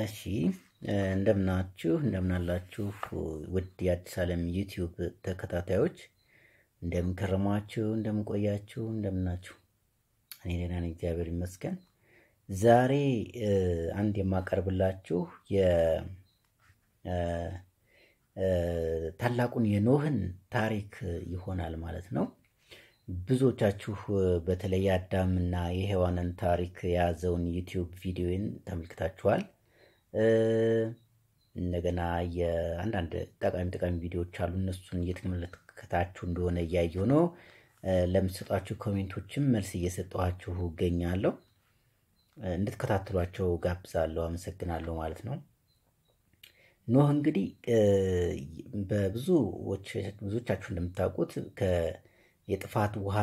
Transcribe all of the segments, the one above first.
እሺ እንደምናችሁ እንደምናላችሁ ውድ የአዲስ ዓለም ዩቲዩብ ተከታታዮች እንደምንከረማችሁ እንደምንቆያችሁ እንደምናችሁ? እኔ ደህና ነኝ፣ እግዚአብሔር ይመስገን። ዛሬ አንድ የማቀርብላችሁ ታላቁን የኖህን ታሪክ ይሆናል ማለት ነው። ብዙዎቻችሁ በተለይ አዳምና የሔዋንን ታሪክ የያዘውን ዩቲዩብ ቪዲዮን ተመልክታችኋል። እንደገና የአንዳንድ ጠቃሚ ጠቃሚ ቪዲዮዎች አሉ። እነሱን እየተመለከታችሁ እንደሆነ እያየሁ ነው። ለምትሰጧቸው ኮሜንቶችም መልስ እየሰጠኋችሁ እገኛለሁ። እንድትከታተሏቸው ጋብዛለሁ። አመሰግናለሁ ማለት ነው። ኖህ እንግዲህ በብዙዎቻችሁ እንደምታውቁት የጥፋት ውሃ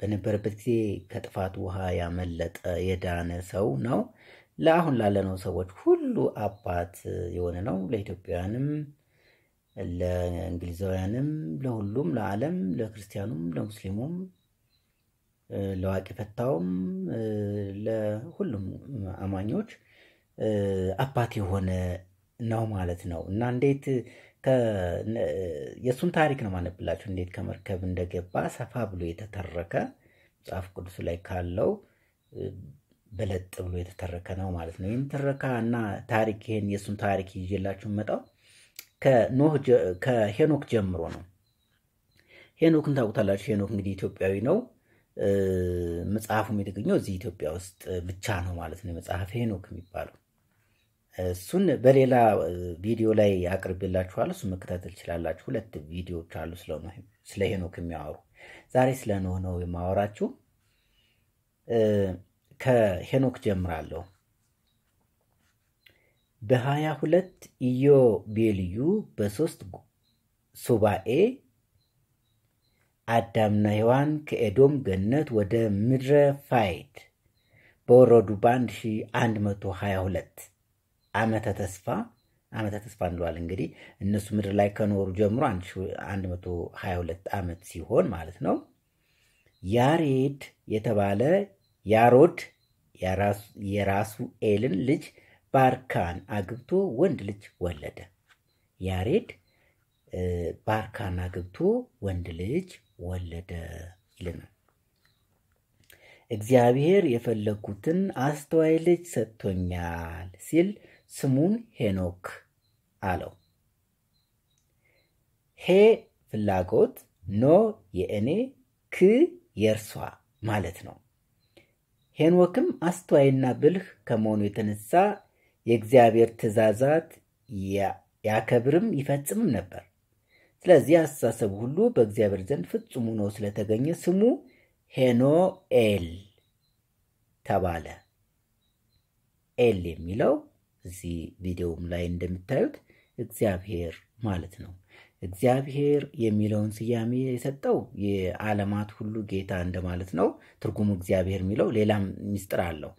በነበረበት ጊዜ ከጥፋት ውሃ ያመለጠ የዳነ ሰው ነው። ለአሁን ላለነው ሰዎች ሁሉ አባት የሆነ ነው። ለኢትዮጵያውያንም፣ ለእንግሊዛውያንም፣ ለሁሉም፣ ለዓለም፣ ለክርስቲያኑም፣ ለሙስሊሙም፣ ለዋቂ ፈታውም፣ ለሁሉም አማኞች አባት የሆነ ነው ማለት ነው እና እንዴት የእሱን ታሪክ ነው ማነብላችሁ። እንዴት ከመርከብ እንደገባ ሰፋ ብሎ የተተረከ መጽሐፍ ቅዱስ ላይ ካለው በለጥ ብሎ የተተረከ ነው ማለት ነው። ይህም ትረካ እና ታሪክ ይሄን የእሱን ታሪክ ይዤላችሁ መጣው ከሄኖክ ጀምሮ ነው። ሄኖክን ታውቁታላችሁ። ሄኖክ እንግዲህ ኢትዮጵያዊ ነው። መጽሐፉም የተገኘው እዚህ ኢትዮጵያ ውስጥ ብቻ ነው ማለት ነው። መጽሐፍ ሄኖክ የሚባለው እሱን በሌላ ቪዲዮ ላይ አቅርቤላችኋለሁ። እሱ መከታተል ይችላላችሁ። ሁለት ቪዲዮዎች አሉ ስለ ሄኖክ የሚያወሩ። ዛሬ ስለ ኖህ ነው የማወራችሁ። ከሄኖክ ጀምራለሁ። በሀያ ሁለት ቤልዩ በሶስት ሱባኤ አዳምና ሔዋን ከኤዶም ገነት ወደ ምድረ ፋይድ በወረዱ በአንድ ሺህ አንድ መቶ ሀያ ሁለት ዓመተ ተስፋ ዓመተ ተስፋ እንለዋል እንግዲህ እነሱ ምድር ላይ ከኖሩ ጀምሮ 122 ዓመት ሲሆን ማለት ነው። ያሬድ የተባለ ያሮድ የራሱ ኤልን ልጅ ባርካን አግብቶ ወንድ ልጅ ወለደ። ያሬድ ባርካን አግብቶ ወንድ ልጅ ወለደ ይለናል። እግዚአብሔር የፈለግኩትን አስተዋይ ልጅ ሰጥቶኛል ሲል ስሙን ሄኖክ አለው። ሄ ፍላጎት፣ ኖ የእኔ፣ ክ የእርሷ ማለት ነው። ሄኖክም አስተዋይና ብልህ ከመሆኑ የተነሳ የእግዚአብሔር ትእዛዛት ያከብርም ይፈጽምም ነበር። ስለዚህ አስተሳሰቡ ሁሉ በእግዚአብሔር ዘንድ ፍጹም ሆኖ ስለተገኘ ስሙ ሄኖኤል ተባለ። ኤል የሚለው እዚህ ቪዲዮም ላይ እንደምታዩት እግዚአብሔር ማለት ነው። እግዚአብሔር የሚለውን ስያሜ የሰጠው የዓለማት ሁሉ ጌታ እንደማለት ነው። ትርጉሙ እግዚአብሔር የሚለው ሌላም ሚስጥር አለው።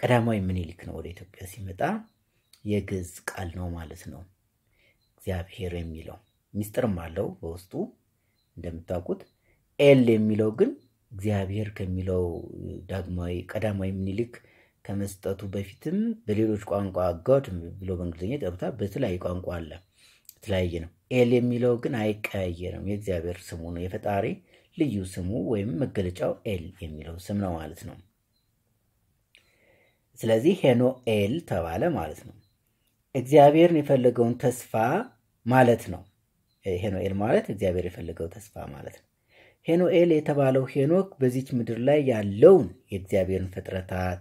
ቀዳማዊ ምኒልክ ነው ወደ ኢትዮጵያ ሲመጣ የግዕዝ ቃል ነው ማለት ነው። እግዚአብሔር የሚለው ሚስጥርም አለው በውስጡ እንደምታውቁት። ኤል የሚለው ግን እግዚአብሔር ከሚለው ዳግማዊ ቀዳማዊ ምኒልክ ከመስጠቱ በፊትም በሌሎች ቋንቋ ጋድ ብሎ በእንግሊዝኛ ጠብታ በተለያየ ቋንቋ አለ፣ የተለያየ ነው። ኤል የሚለው ግን አይቀያየርም። የእግዚአብሔር ስሙ ነው። የፈጣሪ ልዩ ስሙ ወይም መገለጫው ኤል የሚለው ስም ነው ማለት ነው። ስለዚህ ሄኖ ኤል ተባለ ማለት ነው። እግዚአብሔርን የፈለገውን ተስፋ ማለት ነው። ሄኖኤል ማለት እግዚአብሔር የፈለገው ተስፋ ማለት ነው። ሄኖኤል የተባለው ሄኖክ በዚች ምድር ላይ ያለውን የእግዚአብሔርን ፍጥረታት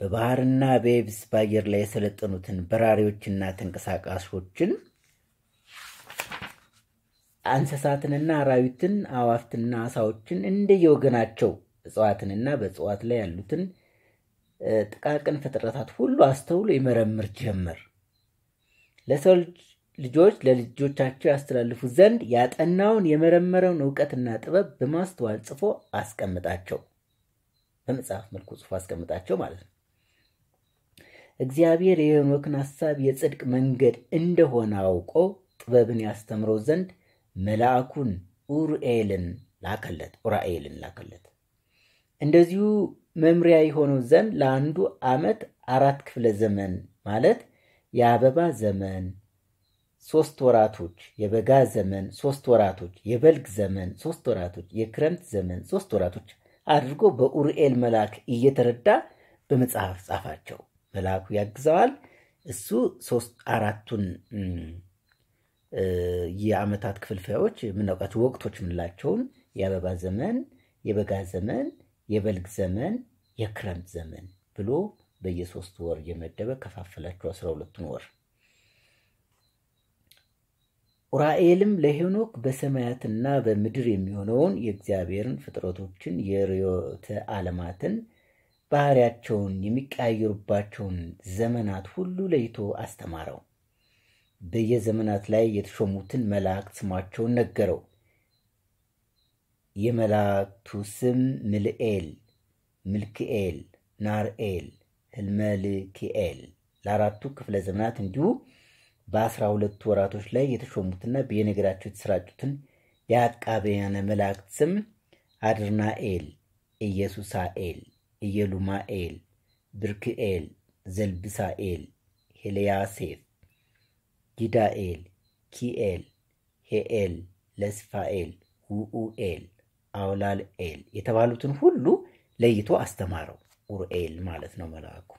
በባህርና በየብስ በአየር ላይ የሰለጠኑትን በራሪዎችና ተንቀሳቃሾችን እንስሳትንና አራዊትን፣ አዋፍትና አሳዎችን እንደየወገናቸው እጽዋትንና በእጽዋት ላይ ያሉትን ጥቃቅን ፍጥረታት ሁሉ አስተውሎ ይመረምር ጀመር። ለሰው ልጆች ለልጆቻቸው ያስተላልፉት ዘንድ ያጠናውን የመረመረውን እውቀትና ጥበብ በማስተዋል ጽፎ አስቀምጣቸው፣ በመጽሐፍ መልኩ ጽፎ አስቀምጣቸው ማለት ነው። እግዚአብሔር የሄኖክን ሐሳብ የጽድቅ መንገድ እንደሆነ አውቆ ጥበብን ያስተምረው ዘንድ መልአኩን ኡርኤልን ላከለት ኡራኤልን ላከለት። እንደዚሁ መምሪያ የሆነው ዘንድ ለአንዱ ዓመት አራት ክፍለ ዘመን ማለት የአበባ ዘመን ሶስት ወራቶች፣ የበጋ ዘመን ሶስት ወራቶች፣ የበልግ ዘመን ሶስት ወራቶች፣ የክረምት ዘመን ሶስት ወራቶች አድርጎ በኡርኤል መልአክ እየተረዳ በመጽሐፍ ጻፋቸው። መልአኩ ያግዘዋል። እሱ ሶስት አራቱን የአመታት ክፍልፋዮች የምናውቃቸው ወቅቶች የምንላቸውን የአበባ ዘመን፣ የበጋ ዘመን፣ የበልግ ዘመን፣ የክረምት ዘመን ብሎ በየሶስት ወር እየመደበ ከፋፈላቸው አስራ ሁለቱን ወር። ኡራኤልም ለሄኖክ በሰማያትና በምድር የሚሆነውን የእግዚአብሔርን ፍጥረቶችን የርዮተ ዓለማትን ባህሪያቸውን የሚቀያየሩባቸውን ዘመናት ሁሉ ለይቶ አስተማረው። በየዘመናት ላይ የተሾሙትን መላእክት ስማቸውን ነገረው። የመላእክቱ ስም ምልኤል፣ ምልክኤል፣ ናርኤል፣ ህልመልክኤል ለአራቱ ክፍለ ዘመናት እንዲሁ በአስራ ሁለቱ ወራቶች ላይ የተሾሙትና በየነገራቸው የተሰራጩትን የአቃቢያነ መላእክት ስም አድርናኤል፣ ኢየሱሳኤል ኢየሉማኤል፣ ብርክኤል፣ ዘልብሳኤል፣ ሄልያሴፍ፣ ጊዳኤል፣ ኪኤል፣ ሄኤል፣ ለስፋኤል፣ ውኡኤል፣ አውላልኤል የተባሉትን ሁሉ ለይቶ አስተማረው። ኡርኤል ማለት ነው መልአኩ።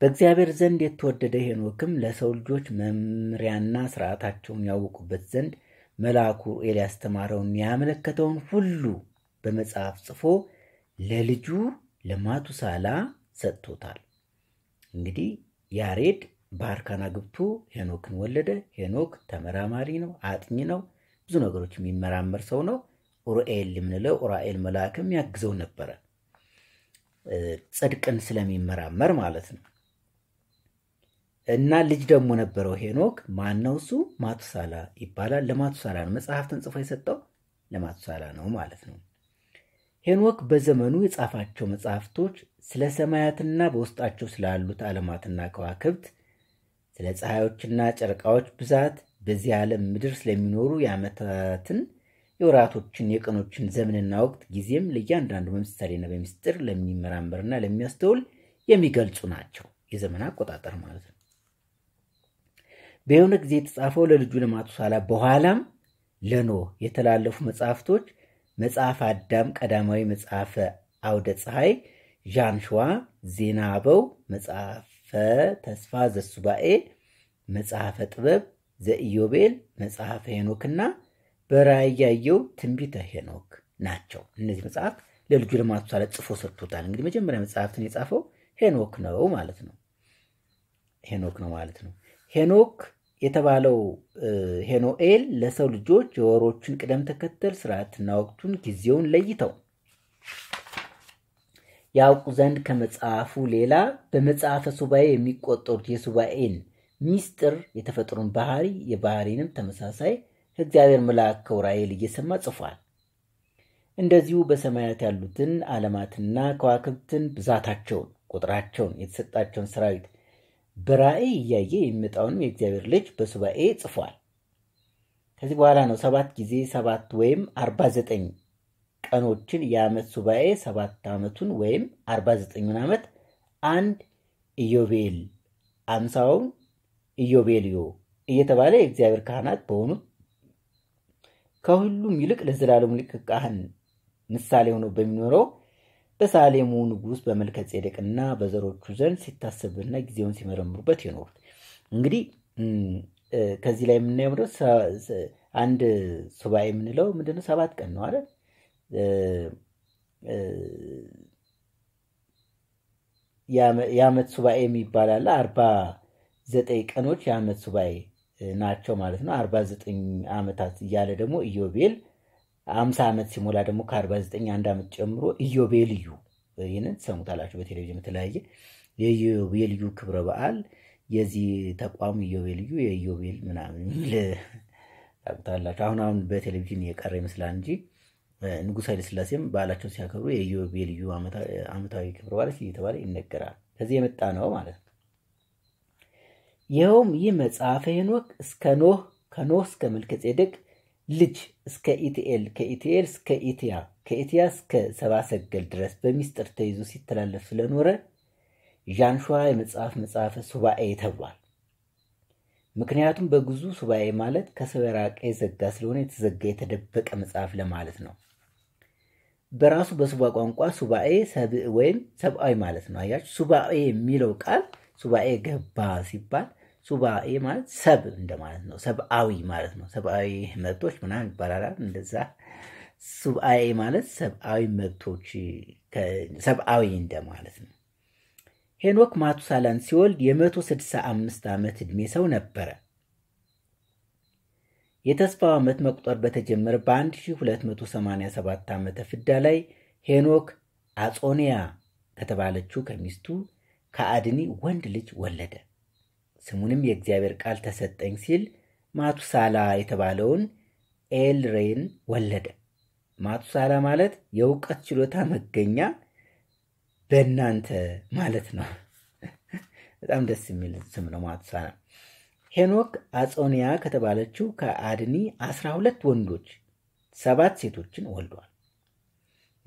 በእግዚአብሔር ዘንድ የተወደደ ሄኖክም ለሰው ልጆች መምሪያና ስርዓታቸውን ያውቁበት ዘንድ መልአኩ ኡርኤል ያስተማረውን ያመለከተውን ሁሉ በመጽሐፍ ጽፎ ለልጁ ለማቱሳላ ሰጥቶታል። እንግዲህ ያሬድ ባርካን ግብቶ ሄኖክን ወለደ። ሄኖክ ተመራማሪ ነው፣ አጥኚ ነው፣ ብዙ ነገሮች የሚመራመር ሰው ነው። ኡራኤል የምንለው ኡራኤል መልአክም ያግዘው ነበረ፣ ጽድቅን ስለሚመራመር ማለት ነው። እና ልጅ ደግሞ ነበረው ሄኖክ። ማን ነው እሱ? ማቱሳላ ይባላል። ለማቱሳላ ነው መጽሐፍትን ጽፎ የሰጠው ለማቱሳላ ነው ማለት ነው። ሄኖክ በዘመኑ የጻፋቸው መጽሐፍቶች ስለ ሰማያትና በውስጣቸው ስላሉት ዓለማትና ከዋክብት፣ ስለ ፀሐዮችና ጨረቃዎች ብዛት፣ በዚህ ዓለም ምድር ስለሚኖሩ የዓመታትን የወራቶችን የቀኖችን ዘመንና ወቅት ጊዜም ለእያንዳንዱ በምሳሌና በሚስጥር ለሚመራመርና ለሚያስተውል የሚገልጹ ናቸው። የዘመን አቆጣጠር ማለት ነው። በየሆነ ጊዜ የተጻፈው ለልጁ ለማቱሳላ በኋላም ለኖህ የተላለፉ መጽሐፍቶች መጽሐፍ አዳም፣ ቀዳማዊ መጽሐፈ አውደ ፀሐይ፣ ዣንሸዋ፣ ዜና አበው፣ መጽሐፈ ተስፋ ዘሱባኤ፣ መጽሐፈ ጥበብ ዘኢዮቤል፣ መጽሐፈ ሄኖክና በራእይ ያየው ትንቢተ ሄኖክ ናቸው። እነዚህ መጽሐፍ ለልጁ ለማቱሳላ ጽፎ ሰጥቶታል። እንግዲህ መጀመሪያ መጽሐፍትን የጻፈው ሄኖክ ነው ማለት ነው። ሄኖክ ነው ማለት ነው። ሄኖክ የተባለው ሄኖኤል ለሰው ልጆች የወሮችን ቅደም ተከተል ስርዓትና ወቅቱን ጊዜውን ለይተው ያውቁ ዘንድ ከመጽሐፉ ሌላ በመጽሐፈ ሱባኤ የሚቆጠሩት የሱባኤን ሚስጥር የተፈጥሮን ባህሪ የባህሪንም ተመሳሳይ ከእግዚአብሔር መልአክ ከውራኤል እየሰማ ጽፏል። እንደዚሁ በሰማያት ያሉትን ዓለማትና ከዋክብትን ብዛታቸውን፣ ቁጥራቸውን፣ የተሰጣቸውን ሰራዊት በራእይ እያየ የሚመጣውንም የእግዚአብሔር ልጅ በሱባኤ ጽፏል። ከዚህ በኋላ ነው ሰባት ጊዜ ሰባት ወይም አርባ ዘጠኝ ቀኖችን የዓመት ሱባኤ ሰባት ዓመቱን ወይም አርባ ዘጠኙን ዓመት አንድ ኢዮቤል አምሳውን ኢዮቤልዮ እየተባለ የእግዚአብሔር ካህናት በሆኑ ከሁሉም ይልቅ ለዘላለም ሊቀ ካህን ምሳሌ ሆኖ በሚኖረው በሳሌሙ ንጉሥ በመልከ ጼዴቅና በዘሮቹ ዘንድ ሲታሰብና ጊዜውን ሲመረምሩበት የኖሩት። እንግዲህ ከዚህ ላይ የምናየው ምደ አንድ ሱባኤ የምንለው ምንድነው? ሰባት ቀን ነው አለ የአመት ሱባኤ የሚባላለ አርባ ዘጠኝ ቀኖች የአመት ሱባኤ ናቸው ማለት ነው። አርባ ዘጠኝ ዓመታት እያለ ደግሞ ኢዮቤል አምሳ ዓመት ሲሞላ ደግሞ ከ49 አንድ ዓመት ጨምሮ ኢዮቤልዩ ይህንን ትሰሙታላችሁ በቴሌቪዥን የተለያየ የኢዮቤልዩ ክብረ በዓል የዚህ ተቋሙ ኢዮቤልዩ የኢዮቤል ምናምን የሚል ታውቁታላችሁ። አሁን አሁን በቴሌቪዥን የቀረ ይመስላል እንጂ ንጉሥ ኃይለሥላሴም በዓላቸውን ሲያከብሩ የኢዮቤልዩ ዓመታዊ ክብረ በዓል እየተባለ ይነገራል። ከዚህ የመጣ ነው ማለት ነው። ይኸውም ይህ መጽሐፈ ሄኖክ እስከ ኖህ ከኖህ እስከ መልከ ጼዴቅ ልጅ እስከ ኢትኤል ከኢትኤል እስከ ኢትያ ከኢትያ እስከ ሰባሰገል ድረስ በሚስጥር ተይዞ ሲተላለፍ ስለኖረ ዣንሸዋ የመጽሐፍ መጽሐፈ ሱባኤ ተብሏል። ምክንያቱም በግዙ ሱባኤ ማለት ከሰው የራቀ የዘጋ ስለሆነ የተዘጋ የተደበቀ መጽሐፍ ለማለት ነው። በራሱ በሱባ ቋንቋ ሱባኤ ሰብእ ወይም ሰብአዊ ማለት ነው። አያችሁ ሱባኤ የሚለው ቃል ሱባኤ ገባ ሲባል ሱባኤ ማለት ሰብ እንደማለት ነው። ሰብአዊ ማለት ነው። ሰብአዊ መብቶች ምናምን ይባላል እንደዛ። ሱባኤ ማለት ሰብአዊ መብቶች ሰብአዊ እንደማለት ነው። ሄኖክ ማቱሳላን ሲወልድ የመቶ ስድሳ አምስት ዓመት ዕድሜ ሰው ነበረ። የተስፋው ዓመት መቁጠር በተጀመረ በ1287 ዓመተ ፍዳ ላይ ሄኖክ አጾንያ ከተባለችው ከሚስቱ ከአድኒ ወንድ ልጅ ወለደ። ስሙንም የእግዚአብሔር ቃል ተሰጠኝ ሲል ማቱሳላ የተባለውን ኤልሬን ወለደ። ማቱሳላ ማለት የእውቀት ችሎታ መገኛ በእናንተ ማለት ነው። በጣም ደስ የሚል ስም ነው ማቱሳላ። ሄኖክ አጾንያ ከተባለችው ከአድኒ አስራ ሁለት ወንዶች ሰባት ሴቶችን ወልዷል።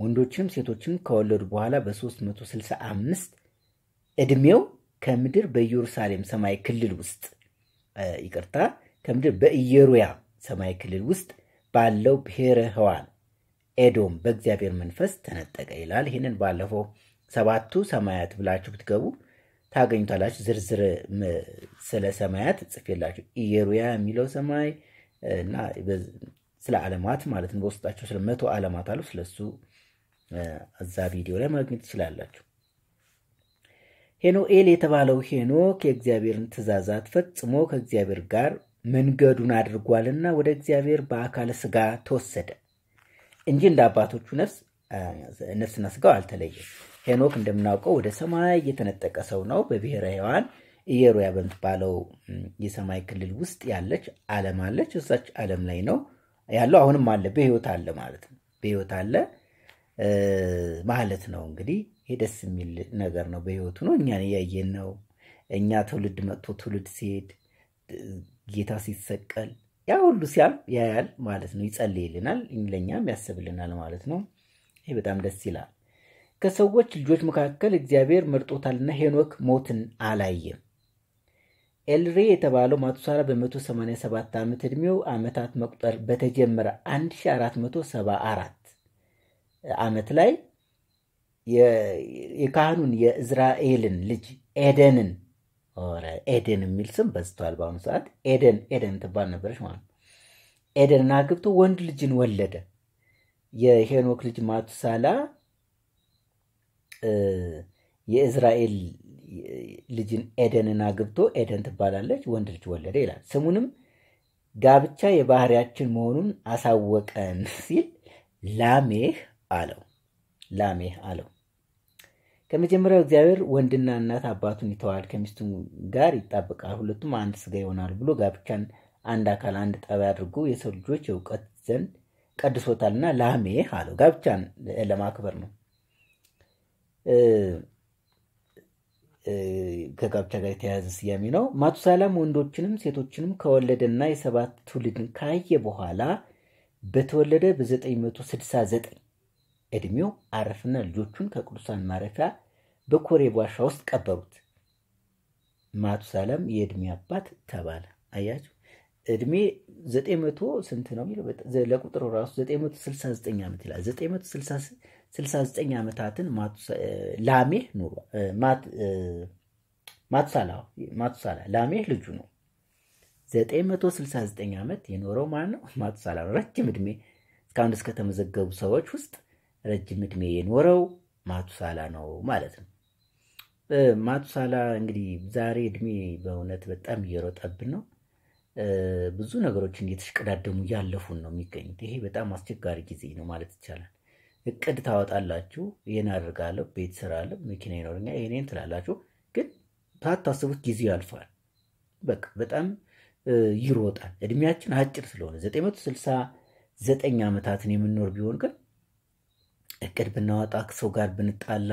ወንዶችንም ሴቶችን ከወለዱ በኋላ በ365 ዕድሜው ከምድር በኢየሩሳሌም ሰማይ ክልል ውስጥ ይቅርታ፣ ከምድር በኢየሩያ ሰማይ ክልል ውስጥ ባለው ብሔረ ሕዋን ኤዶም በእግዚአብሔር መንፈስ ተነጠቀ ይላል። ይህንን ባለፈው ሰባቱ ሰማያት ብላችሁ ብትገቡ ታገኙታላችሁ። ዝርዝር ስለ ሰማያት ጽፌላችሁ ኢየሩያ የሚለው ሰማይ እና ስለ ዓለማት ማለት ነው። በውስጣቸው ስለ መቶ ዓለማት አሉ። ስለሱ እዛ ቪዲዮ ላይ ማግኘት ትችላላችሁ። ሄኖኤል የተባለው ሄኖክ የእግዚአብሔርን ትእዛዛት ፈጽሞ ከእግዚአብሔር ጋር መንገዱን አድርጓልና ወደ እግዚአብሔር በአካለ ስጋ ተወሰደ እንጂ እንደ አባቶቹ ነፍስ ነፍስና ስጋው አልተለየም። ሄኖክ እንደምናውቀው ወደ ሰማይ እየተነጠቀ ሰው ነው። በብሔረ ሕያዋን በምትባለው የሰማይ ክልል ውስጥ ያለች ዓለም አለች። እዛች ዓለም ላይ ነው ያለው። አሁንም አለ፣ በሕይወት አለ ማለት ነው። በሕይወት አለ ማለት ነው እንግዲህ ይሄ ደስ የሚል ነገር ነው። በህይወቱ ነው። እኛን እያየን ነው። እኛ ትውልድ መጥቶ ትውልድ ሲሄድ ጌታ ሲሰቀል ያ ሁሉ ሲያም ያያል ማለት ነው። ይጸልይልናል፣ ለእኛም ያስብልናል ማለት ነው። ይህ በጣም ደስ ይላል። ከሰዎች ልጆች መካከል እግዚአብሔር መርጦታልና ሄኖክ ሞትን አላየም። ኤልሬ የተባለው ማቱሳላ በ187 ዓመት ዕድሜው ዓመታት መቁጠር በተጀመረ 1474 ዓመት ላይ የካህኑን የእዝራኤልን ልጅ ኤደንን ኤደን የሚል ስም በዝቷል። በአሁኑ ሰዓት ኤደን ኤደን ትባል ነበረች ማለት ነው። ኤደንን አግብቶ ወንድ ልጅን ወለደ። የሄኖክ ልጅ ማቱሳላ የእዝራኤል ልጅን ኤደንን አግብቶ ኤደን ትባላለች፣ ወንድ ልጅ ወለደ ይላል። ስሙንም ጋብቻ የባህሪያችን መሆኑን አሳወቀን ሲል ላሜህ አለው ላሜህ አለው። ከመጀመሪያው እግዚአብሔር ወንድና እናት አባቱን ይተዋል፣ ከሚስቱ ጋር ይጣበቃል፣ ሁለቱም አንድ ስጋ ይሆናል ብሎ ጋብቻን አንድ አካል አንድ ጠባይ አድርጎ የሰው ልጆች እውቀት ዘንድ ቀድሶታልና ላሜ አለው። ጋብቻን ለማክበር ነው። ከጋብቻ ጋር የተያያዘ ስያሜ ነው። ማቱሳላም ወንዶችንም ሴቶችንም ከወለደና የሰባት ትውልድን ካየ በኋላ በተወለደ በ969 ዕድሜው አረፍና ልጆቹን ከቅዱሳን ማረፊያ በኮሬብ ዋሻ ውስጥ ቀበሩት። ማቱሳላም የዕድሜ አባት ተባለ። አያችሁ ዕድሜ ዘጠኝ መቶ ስንት ነው የሚለው ለቁጥሩ ራሱ ዘጠኝ መቶ ስልሳ ዘጠኝ ዓመት ይላል። ዘጠኝ መቶ ስልሳ ዘጠኝ ዓመታትን ላሜህ ማቱሳላ ላሜህ ልጁ ነው። ዘጠኝ መቶ ስልሳ ዘጠኝ ዓመት የኖረው ማን ነው? ማቱሳላ ነው። ረጅም ዕድሜ እስካሁን እስከተመዘገቡ ሰዎች ውስጥ ረጅም ዕድሜ የኖረው ማቱሳላ ነው ማለት ነው። ማቱሳላ እንግዲህ ዛሬ እድሜ በእውነት በጣም እየሮጠብን ነው። ብዙ ነገሮችን እየተሽቀዳደሙ እያለፉን ነው የሚገኙት። ይሄ በጣም አስቸጋሪ ጊዜ ነው ማለት ይቻላል። እቅድ ታወጣላችሁ። ይሄን አድርጋለሁ፣ ቤት ስራለሁ፣ መኪና ይኖረኛል፣ ይሄን ትላላችሁ። ግን ሳታስቡት ጊዜ ያልፋል። በቃ በጣም ይሮጣል። እድሜያችን አጭር ስለሆነ ዘጠኝ መቶ ስልሳ ዘጠኝ ዓመታትን የምንኖር ቢሆን ግን እቅድ ብናወጣ ከሰው ጋር ብንጣላ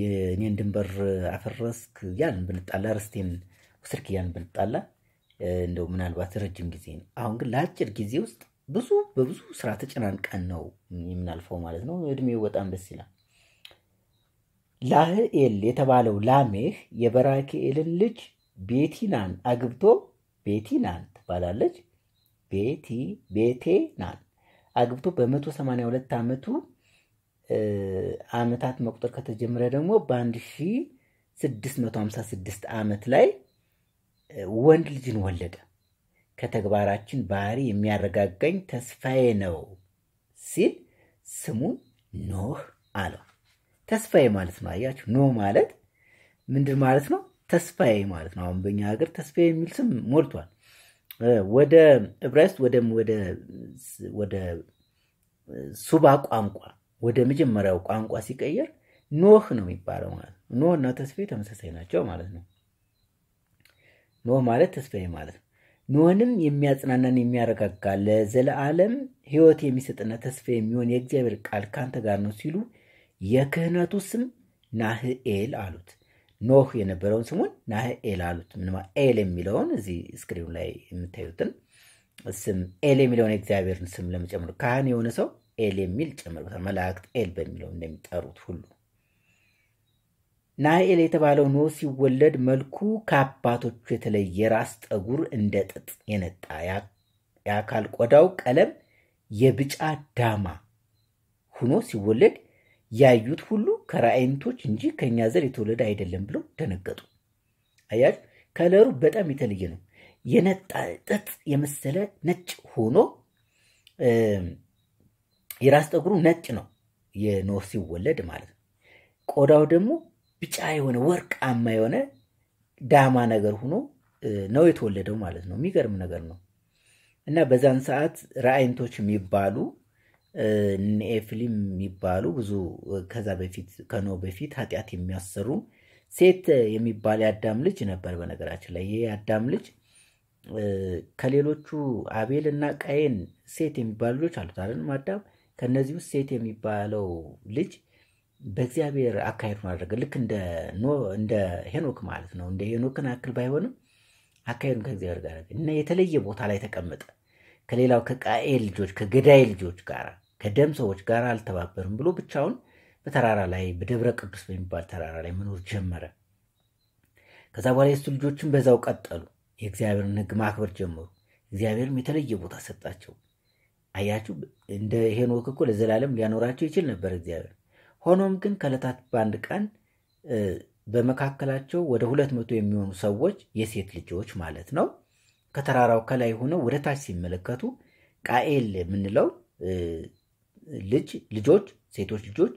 የእኔን ድንበር አፈረስክ ያን ብንጣላ ርስቴን ውስርክ ያን ብንጣላ እንደው ምናልባት ረጅም ጊዜ ነው። አሁን ግን ለአጭር ጊዜ ውስጥ ብዙ በብዙ ስራ ተጨናንቀን ነው የምናልፈው ማለት ነው። እድሜው በጣም ደስ ይላል። ላህኤል የተባለው ላሜህ የበራክኤልን ልጅ ቤቲናን አግብቶ ቤቲናን ትባላለች። ቤቲ ቤቴናን አግብቶ በመቶ 182 ዓመቱ ዓመታት መቁጠር ከተጀመረ ደግሞ በአንድ ሺ ዓመት ላይ ወንድ ልጅን ወለደ። ከተግባራችን ባህሪ የሚያረጋጋኝ ተስፋዬ ነው ሲል ስሙን ኖህ አለው። ተስፋዬ ማለት ነው። አያችሁ፣ ኖህ ማለት ምንድን ማለት ነው? ተስፋዬ ማለት ነው። አሁን በኛ ሀገር ተስፋዬ የሚል ስም ሞልቷል። ወደ ዕብራይስጥ ወደ ሱባ ቋንቋ ወደ መጀመሪያው ቋንቋ ሲቀየር ኖህ ነው የሚባለው ማለት ነው። ኖህ እና ተስፋዬ ተመሳሳይ ናቸው ማለት ነው። ኖህ ማለት ተስፋዬ ማለት ነው። ኖህንም የሚያጽናናን የሚያረጋጋ ለዘለዓለም ሕይወት የሚሰጥና ተስፋ የሚሆን የእግዚአብሔር ቃል ካንተ ጋር ነው ሲሉ የክህነቱ ስም ናህኤል አሉት። ኖህ የነበረውን ስሙን ናህኤል አሉት። ምንማ ኤል የሚለውን እዚህ ስክሪኑ ላይ የምታዩትን ስም ኤል የሚለውን የእግዚአብሔርን ስም ለመጨምሩ ካህን የሆነ ሰው ኤል የሚል ጨምርበታል። መላእክት ኤል በሚለው እንደሚጠሩት ሁሉ ናህኤል የተባለው ኖህ ሲወለድ መልኩ ከአባቶቹ የተለየ ራስ ጠጉር እንደ ጥጥ የነጣ የአካል ቆዳው ቀለም የብጫ ዳማ ሁኖ ሲወለድ ያዩት ሁሉ ከራእይንቶች እንጂ ከእኛ ዘር የተወለደ አይደለም ብለው ደነገጡ። አያችሁ፣ ከለሩ በጣም የተለየ ነው። የነጣ ጥጥ የመሰለ ነጭ ሆኖ የራስ ጠጉሩ ነጭ ነው፣ የኖህ ሲወለድ ማለት ነው። ቆዳው ደግሞ ቢጫ የሆነ ወርቃማ የሆነ ዳማ ነገር ሆኖ ነው የተወለደው ማለት ነው። የሚገርም ነገር ነው እና በዛን ሰዓት ራእይንቶች የሚባሉ ኔኤፍሊም የሚባሉ ብዙ ከዛ በፊት ከኖ በፊት ኃጢአት የሚያሰሩ ሴት የሚባል የአዳም ልጅ ነበር። በነገራችን ላይ ይህ የአዳም ልጅ ከሌሎቹ አቤል እና ቀየን ሴት የሚባሉ ልጆች አሉት አይደለም? አዳም ከእነዚህ ውስጥ ሴት የሚባለው ልጅ በእግዚአብሔር አካሄዱን አደረገ። ልክ እንደ ሄኖክ ማለት ነው። እንደ ሄኖክን አክል ባይሆንም አካሄዱን ከእግዚአብሔር ጋር እና የተለየ ቦታ ላይ ተቀመጠ ከሌላው ከቃኤል ልጆች ከገዳይ ልጆች ጋር ከደም ሰዎች ጋር አልተባበርም ብሎ ብቻውን በተራራ ላይ በደብረ ቅዱስ በሚባል ተራራ ላይ መኖር ጀመረ። ከዛ በኋላ የሱ ልጆችን በዛው ቀጠሉ። የእግዚአብሔርን ሕግ ማክበር ጀመሩ። እግዚአብሔርም የተለየ ቦታ ሰጣቸው። አያችሁ፣ እንደ ሄኖክ እኮ ለዘላለም ሊያኖራቸው ይችል ነበር እግዚአብሔር። ሆኖም ግን ከዕለታት በአንድ ቀን በመካከላቸው ወደ ሁለት መቶ የሚሆኑ ሰዎች የሴት ልጆች ማለት ነው ከተራራው ከላይ ሆነው ወደ ታች ሲመለከቱ ቃኤል የምንለው ልጅ ልጆች ሴቶች ልጆች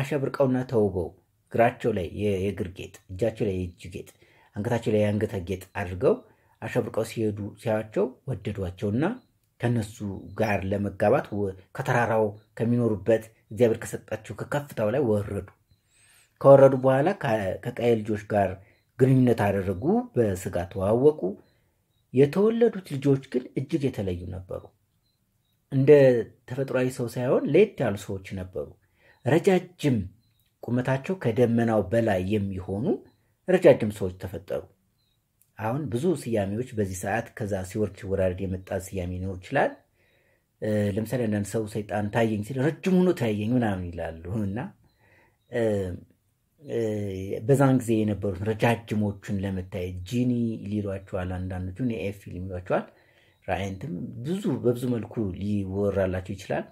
አሸብርቀውና ተውበው እግራቸው ላይ የእግር ጌጥ፣ እጃቸው ላይ የእጅ ጌጥ፣ አንገታቸው ላይ የአንገት ጌጥ አድርገው አሸብርቀው ሲሄዱ ሲያቸው ወደዷቸውና ከነሱ ጋር ለመጋባት ከተራራው ከሚኖሩበት እግዚአብሔር ከሰጣቸው ከከፍታው ላይ ወረዱ። ከወረዱ በኋላ ከቀየ ልጆች ጋር ግንኙነት አደረጉ፣ በስጋ ተዋወቁ። የተወለዱት ልጆች ግን እጅግ የተለዩ ነበሩ። እንደ ተፈጥሯዊ ሰው ሳይሆን ለየት ያሉ ሰዎች ነበሩ። ረጃጅም ቁመታቸው ከደመናው በላይ የሚሆኑ ረጃጅም ሰዎች ተፈጠሩ። አሁን ብዙ ስያሜዎች በዚህ ሰዓት ከዛ ሲወርድ ወራድ የመጣ ስያሜ ሊኖር ይችላል። ለምሳሌ አንዳንድ ሰው ሰይጣን ታየኝ ሲል ረጅም ሆኖ ታየኝ ምናምን ይላሉ እና በዛን ጊዜ የነበሩትን ረጃጅሞቹን ለመታየት ጂኒ ሊሏቸዋል፣ አንዳንዶቹን የኤፊል ይሏቸዋል። ራይንትም ብዙ በብዙ መልኩ ሊወራላቸው ይችላል።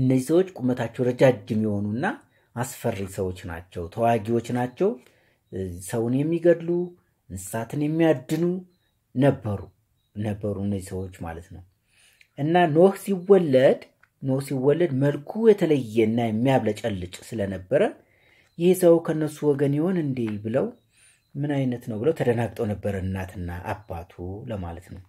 እነዚህ ሰዎች ቁመታቸው ረጃጅም የሆኑና አስፈሪ ሰዎች ናቸው። ተዋጊዎች ናቸው። ሰውን የሚገድሉ እንስሳትን የሚያድኑ ነበሩ ነበሩ እነዚህ ሰዎች ማለት ነው። እና ኖህ ሲወለድ ኖህ ሲወለድ መልኩ የተለየ ና የሚያብለጨልጭ ስለነበረ ይህ ሰው ከነሱ ወገን ይሆን እንዴ ብለው ምን አይነት ነው ብለው ተደናግጠው ነበረ እናትና አባቱ ለማለት ነው።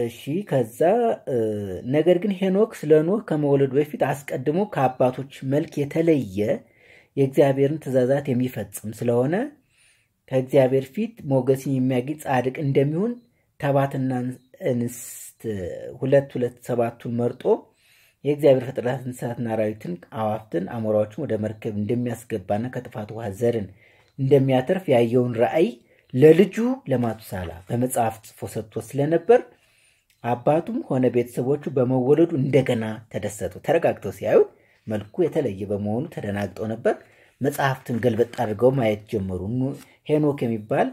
እሺ ከዛ ነገር ግን ሄኖክ ስለ ኖህ ከመወለዱ በፊት አስቀድሞ ከአባቶች መልክ የተለየ የእግዚአብሔርን ትእዛዛት የሚፈጽም ስለሆነ ከእግዚአብሔር ፊት ሞገስን የሚያገኝ ጻድቅ እንደሚሆን ተባትና እንስት ሁለት ሁለት ሰባቱን መርጦ የእግዚአብሔር ፍጥረታት እንስሳትና አራዊትን፣ አዋፍትን፣ አሞራዎችን ወደ መርከብ እንደሚያስገባና ከጥፋት ውሃ ዘርን እንደሚያተርፍ ያየውን ራእይ ለልጁ ለማቱሳላ በመጽሐፍ ጽፎ ሰጥቶ ስለነበር አባቱም ሆነ ቤተሰቦቹ በመወለዱ እንደገና ተደሰቱ። ተረጋግተው ሲያዩት መልኩ የተለየ በመሆኑ ተደናግጠው ነበር። መጽሐፍትን ገልበጥ አድርገው ማየት ጀመሩ። ሄኖክ የሚባል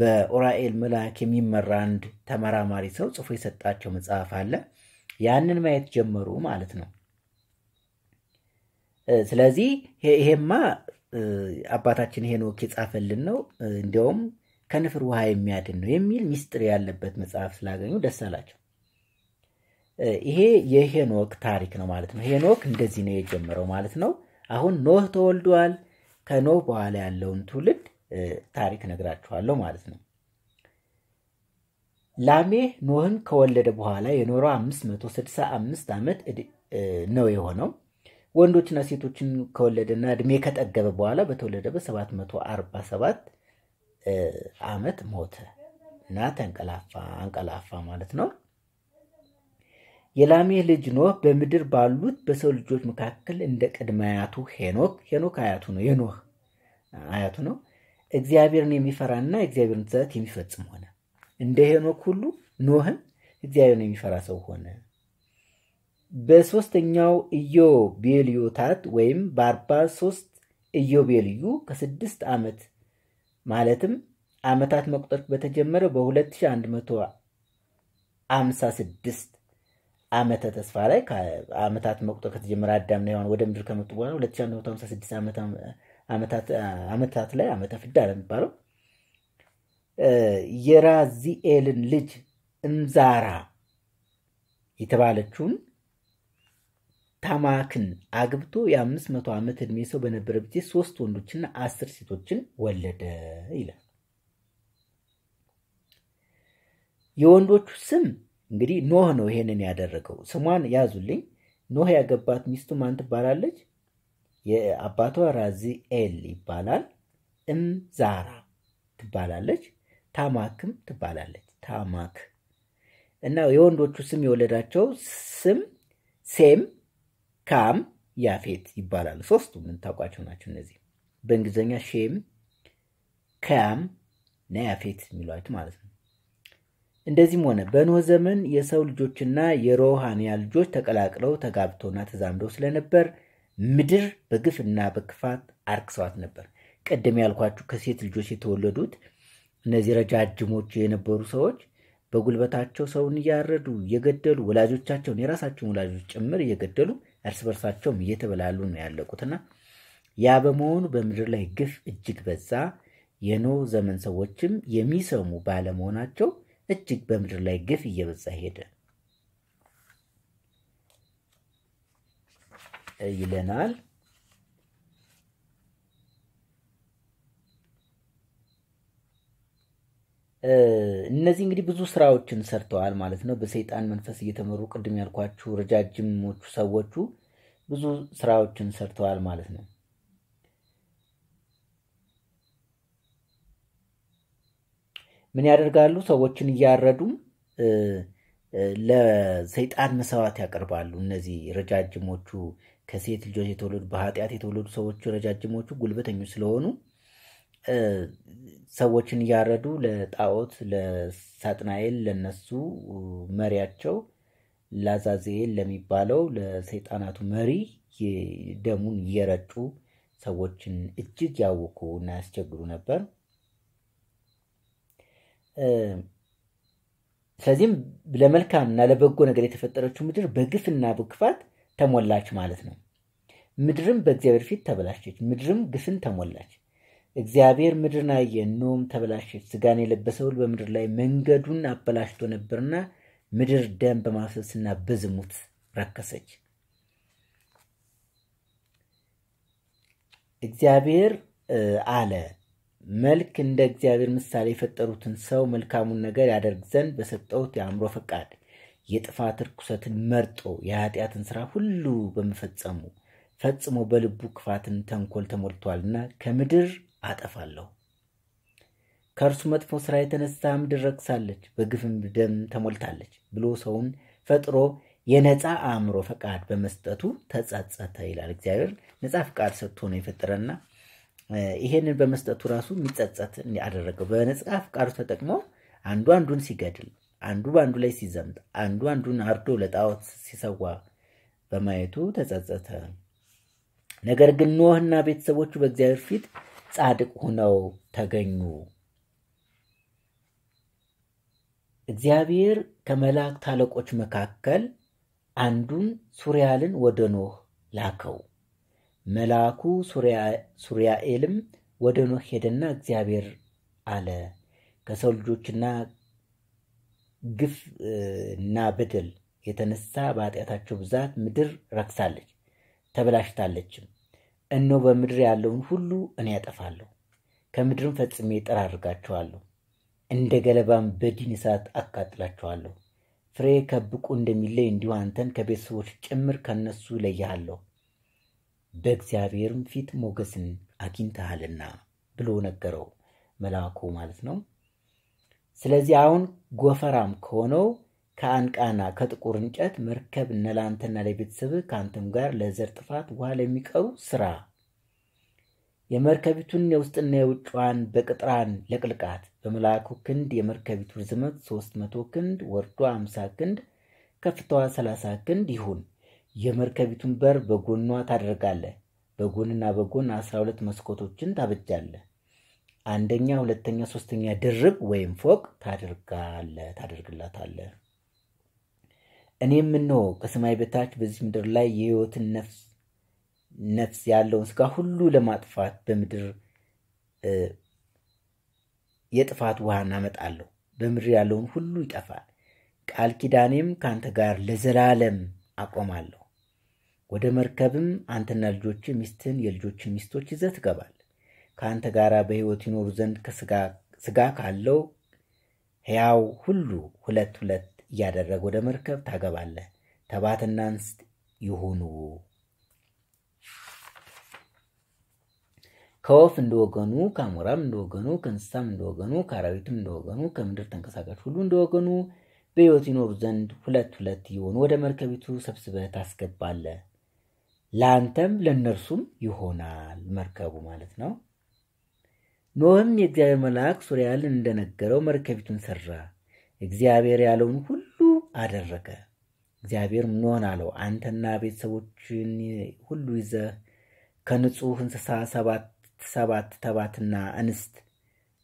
በኡራኤል መልአክ የሚመራ አንድ ተመራማሪ ሰው ጽፎ የሰጣቸው መጽሐፍ አለ። ያንን ማየት ጀመሩ ማለት ነው። ስለዚህ ይሄማ አባታችን ሄኖክ የጻፈልን ነው። እንዲያውም ከንፍር ውሃ የሚያድን ነው የሚል ሚስጥር ያለበት መጽሐፍ ስላገኙ ደስ አላቸው። ይሄ የሄኖክ ታሪክ ነው ማለት ነው። ሄኖክ እንደዚህ ነው የጀመረው ማለት ነው። አሁን ኖህ ተወልዷል። ከኖህ በኋላ ያለውን ትውልድ ታሪክ ነግራችኋለሁ ማለት ነው። ላሜህ ኖህን ከወለደ በኋላ የኖረው 565 ዓመት ነው የሆነው። ወንዶችና ሴቶችን ከወለደና እድሜ ከጠገበ በኋላ በተወለደ በ747 ዓመት ሞተ እና ተንቀላፋ አንቀላፋ ማለት ነው። የላሜህ ልጅ ኖህ በምድር ባሉት በሰው ልጆች መካከል እንደ ቅድመ አያቱ ሄኖክ ሄኖክ አያቱ ነው የኖህ አያቱ ነው። እግዚአብሔርን የሚፈራና እግዚአብሔርን ትእዛዛት የሚፈጽም ሆነ። እንደ ሄኖክ ሁሉ ኖህን እግዚአብሔርን የሚፈራ ሰው ሆነ። በሶስተኛው ኢዮቤልዩታት ወይም በአርባ ሶስት ኢዮቤልዩ ከስድስት ዓመት ማለትም ዓመታት መቁጠር በተጀመረ በ2156 ዓመተ ተስፋ ላይ ዓመታት መቁጠር ከተጀመረ አዳምና ሔዋን ወደ ምድር ከመጡ በኋላ 2156 ዓመታት ላይ ዓመተ ፍዳ ለሚባለው የራዚኤልን ልጅ እንዛራ የተባለችውን ታማክን አግብቶ የአምስት መቶ ዓመት ዕድሜ ሰው በነበረ ጊዜ ሶስት ወንዶችና አስር ሴቶችን ወለደ ይላል። የወንዶቹ ስም እንግዲህ ኖህ ነው ይሄንን ያደረገው። ስሟን ያዙልኝ። ኖህ ያገባት ሚስቱ ማን ትባላለች? የአባቷ ራዚኤል ይባላል። እም ዛራ ትባላለች። ታማክም ትባላለች። ታማክ እና የወንዶቹ ስም የወለዳቸው ስም ሴም ካም ያፌት ይባላሉ። ሶስቱ የምንታውቋቸው ናቸው። እነዚህ በእንግሊዝኛ ሼም፣ ካም እና ያፌት የሚሏት ማለት ነው። እንደዚህም ሆነ በኖህ ዘመን የሰው ልጆችና የሮሃንያ ልጆች ተቀላቅለው ተጋብተውና ተዛምደው ስለነበር ምድር በግፍና በክፋት አርክሰዋት ነበር። ቀደም ያልኳችሁ ከሴት ልጆች የተወለዱት እነዚህ ረጃጅሞች የነበሩ ሰዎች በጉልበታቸው ሰውን እያረዱ እየገደሉ ወላጆቻቸውን የራሳቸውን ወላጆች ጭምር እየገደሉ እርስ በርሳቸውም እየተበላሉ ነው ያለቁትና ያ በመሆኑ በምድር ላይ ግፍ እጅግ በዛ። የኖ ዘመን ሰዎችም የሚሰሙ ባለመሆናቸው እጅግ በምድር ላይ ግፍ እየበዛ ሄደ ይለናል። እነዚህ እንግዲህ ብዙ ስራዎችን ሰርተዋል ማለት ነው። በሰይጣን መንፈስ እየተመሩ ቅድም ያልኳችሁ ረጃጅሞቹ ሰዎቹ ብዙ ስራዎችን ሰርተዋል ማለት ነው። ምን ያደርጋሉ? ሰዎችን እያረዱ ለሰይጣን መሰዋት ያቀርባሉ። እነዚህ ረጃጅሞቹ ከሴት ልጆች የተወለዱ በኃጢአት የተወለዱ ሰዎቹ ረጃጅሞቹ ጉልበተኞች ስለሆኑ ሰዎችን እያረዱ ለጣዖት ለሳጥናኤል ለነሱ መሪያቸው ላዛዜኤል ለሚባለው ለሰይጣናቱ መሪ ደሙን እየረጩ ሰዎችን እጅግ ያውኩ እና ያስቸግሩ ነበር። ስለዚህም ለመልካም እና ለበጎ ነገር የተፈጠረችው ምድር በግፍና በክፋት ተሞላች ማለት ነው። ምድርም በእግዚአብሔር ፊት ተበላሸች፣ ምድርም ግፍን ተሞላች። እግዚአብሔር ምድርን አየ፣ እነሆም ተበላሸች። ስጋን የለበሰ ሁሉ በምድር ላይ መንገዱን አበላሽቶ ነበርና ምድር ደም በማፍሰስና በዝሙት ረከሰች። እግዚአብሔር አለ፣ መልክ እንደ እግዚአብሔር ምሳሌ የፈጠሩትን ሰው መልካሙን ነገር ያደርግ ዘንድ በሰጠሁት የአእምሮ ፈቃድ የጥፋት ርኩሰትን መርጦ የኃጢአትን ስራ ሁሉ በመፈጸሙ ፈጽሞ በልቡ ክፋትን ተንኮል ተሞልቷልና ከምድር አጠፋለሁ። ከእርሱ መጥፎ ስራ የተነሳ ምድር ረክሳለች፣ በግፍም ደም ተሞልታለች ብሎ ሰውን ፈጥሮ የነፃ አእምሮ ፈቃድ በመስጠቱ ተጸጸተ ይላል። እግዚአብሔር ነፃ ፈቃድ ሰጥቶ ነው የፈጠረና ይሄንን በመስጠቱ ራሱ የሚጸጸት ያደረገው በነፃ ፈቃዱ ተጠቅሞ አንዱ አንዱን ሲገድል፣ አንዱ በአንዱ ላይ ሲዘምጥ አንዱ አንዱን አርዶ ለጣዖት ሲሰዋ በማየቱ ተጸጸተ። ነገር ግን ኖህና ቤተሰቦቹ በእግዚአብሔር ፊት ጻድቅ ሆነው ተገኙ። እግዚአብሔር ከመላእክት አለቆች መካከል አንዱን ሱሪያልን ወደ ኖህ ላከው። መልአኩ ሱሪያኤልም ወደ ኖህ ሄደና እግዚአብሔር አለ ከሰው ልጆችና ግፍ እና በደል የተነሳ በኃጢአታቸው ብዛት ምድር ረክሳለች፣ ተበላሽታለችም እነሆ በምድር ያለውን ሁሉ እኔ ያጠፋለሁ፣ ከምድርም ፈጽሜ ጠራርጋቸዋለሁ፣ እንደ ገለባም በዲን እሳት አቃጥላቸዋለሁ። ፍሬ ከብቁ እንደሚለይ እንዲሁ አንተን ከቤተሰቦች ጭምር ከነሱ እለይሃለሁ፣ በእግዚአብሔርም ፊት ሞገስን አግኝተሃልና ብሎ ነገረው መልአኩ ማለት ነው። ስለዚህ አሁን ጎፈራም ከሆነው ከአንቃና ከጥቁር እንጨት መርከብ እነ ለአንተና ከአንተም ጋር ለዘር ጥፋት ውሃ ለሚቀሩ ስራ። የመርከቢቱን የውስጥና የውጭዋን በቅጥራን ለቅልቃት። በመላኩ ክንድ የመርከቢቱ ርዝመት 300 መቶ ክንድ ወርዶ 50 ክንድ ከፍታዋ 30 ክንድ ይሁን። የመርከቢቱን በር በጎኗ ታደርጋለህ። በጎንና በጎን 12 መስኮቶችን ታበጃለህ። አንደኛ፣ ሁለተኛ፣ ሶስተኛ ድርብ ወይም ፎቅ ታደርጋለህ ታደርግላታለህ። እኔም እንሆ ከሰማይ በታች በዚህ ምድር ላይ የህይወትን ነፍስ ያለውን ስጋ ሁሉ ለማጥፋት በምድር የጥፋት ውሃን አመጣለሁ፣ በምድር ያለውን ሁሉ ይጠፋል። ቃል ኪዳኔም ከአንተ ጋር ለዘላለም አቆማለሁ። ወደ መርከብም አንተና ልጆች ሚስትን የልጆች ሚስቶች ይዘህ ትገባል ከአንተ ጋር በሕይወት ይኖሩ ዘንድ ስጋ ካለው ሕያው ሁሉ ሁለት ሁለት እያደረግ ወደ መርከብ ታገባለህ። ተባትና እንስት ይሁኑ። ከወፍ እንደወገኑ፣ ከአሞራም እንደወገኑ፣ ከእንስሳም እንደወገኑ፣ ከአራዊትም እንደወገኑ፣ ከምድር ተንቀሳቃሽ ሁሉ እንደወገኑ በሕይወት ይኖሩ ዘንድ ሁለት ሁለት ይሆኑ ወደ መርከቢቱ ሰብስበህ ታስገባለህ። ለአንተም ለእነርሱም ይሆናል። መርከቡ ማለት ነው። ኖህም የእግዚአብሔር መልአክ ሱሪያልን እንደነገረው መርከቢቱን ሰራ። እግዚአብሔር ያለውን ሁሉ አደረገ። እግዚአብሔር ምንሆን አለው፣ አንተና ቤተሰቦችን ሁሉ ይዘህ ከንጹሕ እንስሳ ሰባት ሰባት ተባትና እንስት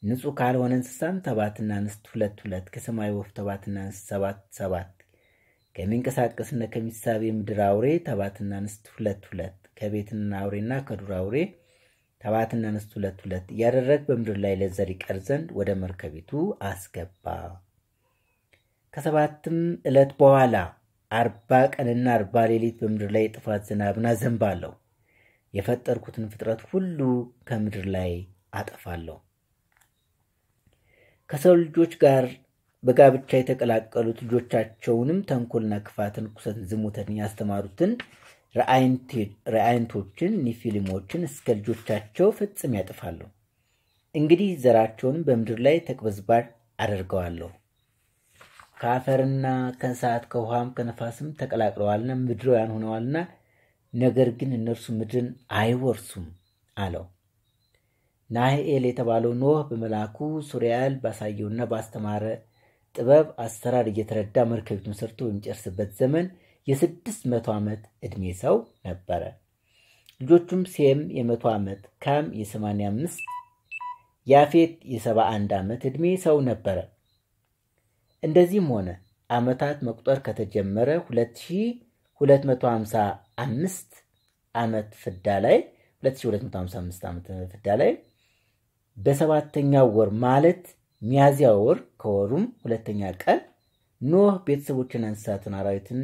ንጹሕ ካልሆነ እንስሳም ተባትና እንስት ሁለት ሁለት ከሰማይ ወፍ ተባትና እንስት ሰባት ሰባት ከሚንቀሳቀስና ከሚሳብ የምድር አውሬ ተባትና እንስት ሁለት ሁለት ከቤትና አውሬና ከዱር አውሬ ተባትና እንስት ሁለት ሁለት እያደረግ በምድር ላይ ለዘር ይቀር ዘንድ ወደ መርከቢቱ አስገባ። ከሰባትም ዕለት በኋላ አርባ ቀንና አርባ ሌሊት በምድር ላይ ጥፋት ዝናብን አዘንባለሁ፣ የፈጠርኩትን ፍጥረት ሁሉ ከምድር ላይ አጠፋለሁ። ከሰው ልጆች ጋር በጋብቻ የተቀላቀሉት ልጆቻቸውንም ተንኮልና ክፋትን፣ ርኩሰትን፣ ዝሙትን ያስተማሩትን ረአይንቶችን ኒፊሊሞችን እስከ ልጆቻቸው ፍጽም ያጠፋለሁ። እንግዲህ ዘራቸውንም በምድር ላይ ተቅበዝባዥ አደርገዋለሁ። ከአፈርና ከእንስሳት ከውሃም ከነፋስም ተቀላቅለዋልና ምድራውያን ሆነዋልና፣ ነገር ግን እነርሱ ምድርን አይወርሱም አለው። ናህኤል የተባለው ኖህ በመልአኩ ሱሪያል ባሳየውና ባስተማረ ጥበብ አሰራር እየተረዳ መርከቢቱን ሰርቶ በሚጨርስበት ዘመን የስድስት መቶ ዓመት ዕድሜ ሰው ነበረ። ልጆቹም ሴም የመቶ ዓመት ካም የ አምስት ያፌት የ71 ዓመት ዕድሜ ሰው ነበረ። እንደዚህም ሆነ። ዓመታት መቁጠር ከተጀመረ 2255 ዓመት ፍዳ ላይ 2255 ዓመት ፍዳ ላይ በሰባተኛው ወር ማለት ሚያዚያ ወር ከወሩም ሁለተኛ ቀን ኖህ ቤተሰቦችን፣ እንስሳትን፣ አራዊትን፣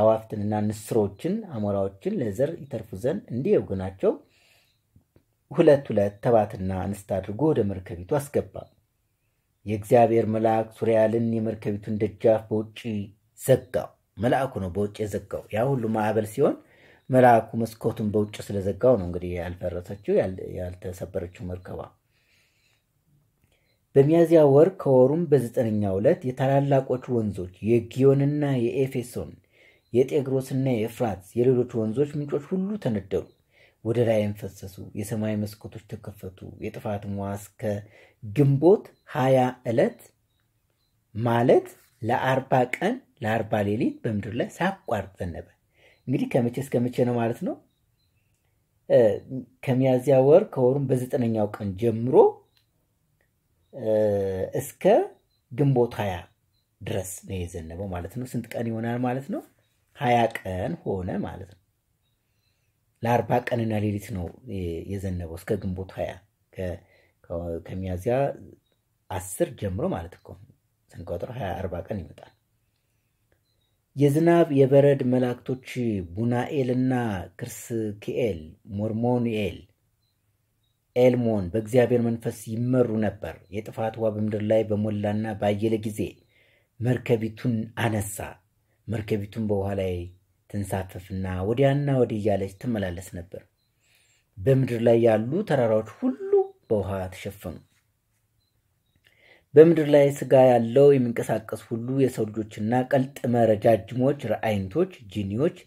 አዋፍትንና ንስሮችን፣ አሞራዎችን ለዘር ይተርፉ ዘንድ እንዲህ ወገናቸው ሁለት ሁለት ተባትና እንስት አድርጎ ወደ መርከቢቱ አስገባ። የእግዚአብሔር መልአክ ሱሪያልን የመርከቢቱን ደጃፍ በውጭ ዘጋው። መልአኩ ነው በውጭ የዘጋው። ያ ሁሉ ማዕበል ሲሆን መልአኩ መስኮቱን በውጭ ስለዘጋው ነው እንግዲህ ያልፈረሰችው ያልተሰበረችው መርከቧ። በሚያዚያ ወር ከወሩም በዘጠነኛው ዕለት የታላላቆች ወንዞች የጊዮንና የኤፌሶን የጤግሮስና የኤፍራት የሌሎች ወንዞች ምንጮች ሁሉ ተነደሩ፣ ወደ ላይም ፈሰሱ። የሰማይ መስኮቶች ተከፈቱ። የጥፋት ውኃ እስከ ግንቦት ሀያ ዕለት ማለት ለአርባ ቀን ለአርባ ሌሊት በምድር ላይ ሳያቋርጥ ዘነበ። እንግዲህ ከመቼ እስከ መቼ ነው ማለት ነው? ከሚያዚያ ወር ከወሩም በዘጠነኛው ቀን ጀምሮ እስከ ግንቦት ሀያ ድረስ ነው የዘነበው ማለት ነው። ስንት ቀን ይሆናል ማለት ነው? ሀያ ቀን ሆነ ማለት ነው። ለአርባ ቀንና ሌሊት ነው የዘነበው እስከ ግንቦት ሀያ ከሚያዚያ አስር ጀምሮ ማለት እኮ ስንቆጥር ሀያ አርባ ቀን ይመጣል። የዝናብ የበረድ መላእክቶች ቡናኤልና ክርስክኤል ሞርሞንኤል ኤልሞን በእግዚአብሔር መንፈስ ይመሩ ነበር። የጥፋት ውሃ በምድር ላይ በሞላና ባየለ ጊዜ መርከቢቱን አነሳ። መርከቢቱን በውሃ ላይ ትንሳፈፍና ወዲያና ወዲህ እያለች ትመላለስ ነበር። በምድር ላይ ያሉ ተራራዎች ሁሉ በውሃ ተሸፈኑ። በምድር ላይ ስጋ ያለው የሚንቀሳቀስ ሁሉ የሰው ልጆችና ቀልጥመ ረጃጅሞች፣ ረአይንቶች፣ ጂኒዎች፣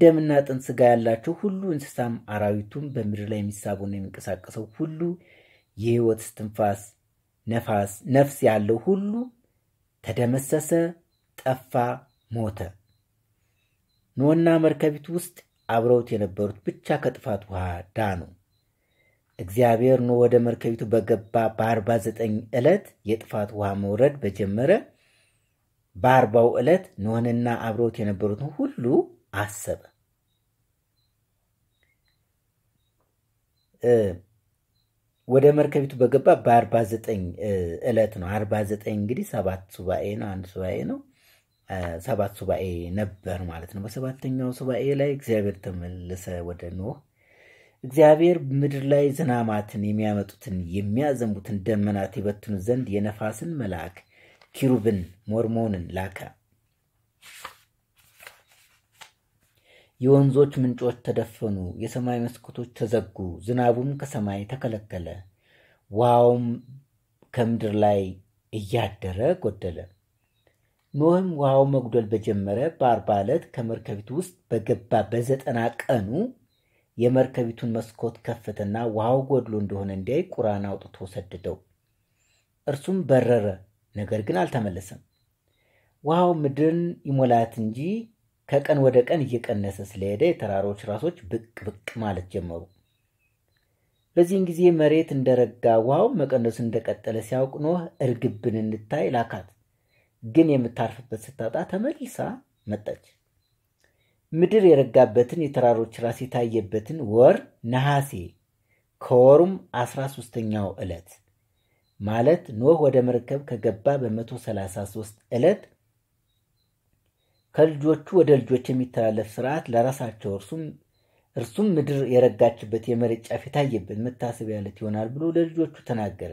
ደምና ጥንት ስጋ ያላቸው ሁሉ እንስሳም፣ አራዊቱም በምድር ላይ የሚሳቡና የሚንቀሳቀሰው ሁሉ የህይወት ስትንፋስ ነፋስ ነፍስ ያለው ሁሉ ተደመሰሰ፣ ጠፋ፣ ሞተ። ኖና መርከቢቱ ውስጥ አብረውት የነበሩት ብቻ ከጥፋት ውሃ ዳኑ። እግዚአብሔር ኖ ወደ መርከቢቱ በገባ በአርባ ዘጠኝ ዕለት የጥፋት ውሃ መውረድ በጀመረ በአርባው ዕለት ኖህንና አብረውት የነበሩትን ሁሉ አሰበ። ወደ መርከቢቱ በገባ በአርባ ዘጠኝ ዕለት ነው። አርባ ዘጠኝ እንግዲህ ሰባት ሱባኤ ነው፣ አንድ ሱባኤ ነው። ሰባት ሱባኤ ነበር ማለት ነው። በሰባተኛው ሱባኤ ላይ እግዚአብሔር ተመለሰ ወደ ኖህ እግዚአብሔር ምድር ላይ ዝናማትን የሚያመጡትን የሚያዘንቡትን ደመናት የበትኑ ዘንድ የነፋስን መልአክ ኪሩብን ሞርሞንን ላከ። የወንዞች ምንጮች ተደፈኑ፣ የሰማይ መስኮቶች ተዘጉ፣ ዝናቡም ከሰማይ ተከለከለ፣ ውሃውም ከምድር ላይ እያደረ ጎደለ። ኖህም ውሃው መጉደል በጀመረ በአርባ ዕለት ከመርከቢቱ ውስጥ በገባ በዘጠና ቀኑ የመርከቢቱን መስኮት ከፍትና ውሃው ጎድሎ እንደሆነ እንዲያይ ቁራን አውጥቶ ሰደደው። እርሱም በረረ፣ ነገር ግን አልተመለሰም። ውሃው ምድርን ይሞላት እንጂ ከቀን ወደ ቀን እየቀነሰ ስለሄደ የተራሮች ራሶች ብቅ ብቅ ማለት ጀመሩ። በዚህን ጊዜ መሬት እንደረጋ ውሃው መቀነሱ እንደቀጠለ ሲያውቅ ኖህ እርግብን እንታይ ላካት፣ ግን የምታርፍበት ስታጣ ተመልሳ መጣች። ምድር የረጋበትን የተራሮች ራስ የታየበትን ወር ነሐሴ ከወሩም አስራ ሦስተኛው ዕለት ማለት ኖህ ወደ መርከብ ከገባ በመቶ ሰላሳ ሦስት ዕለት ከልጆቹ ወደ ልጆች የሚተላለፍ ስርዓት ለራሳቸው እርሱም እርሱም ምድር የረጋችበት የመሬት ጫፍ የታየበት መታሰቢያ ዕለት ይሆናል ብሎ ለልጆቹ ተናገረ።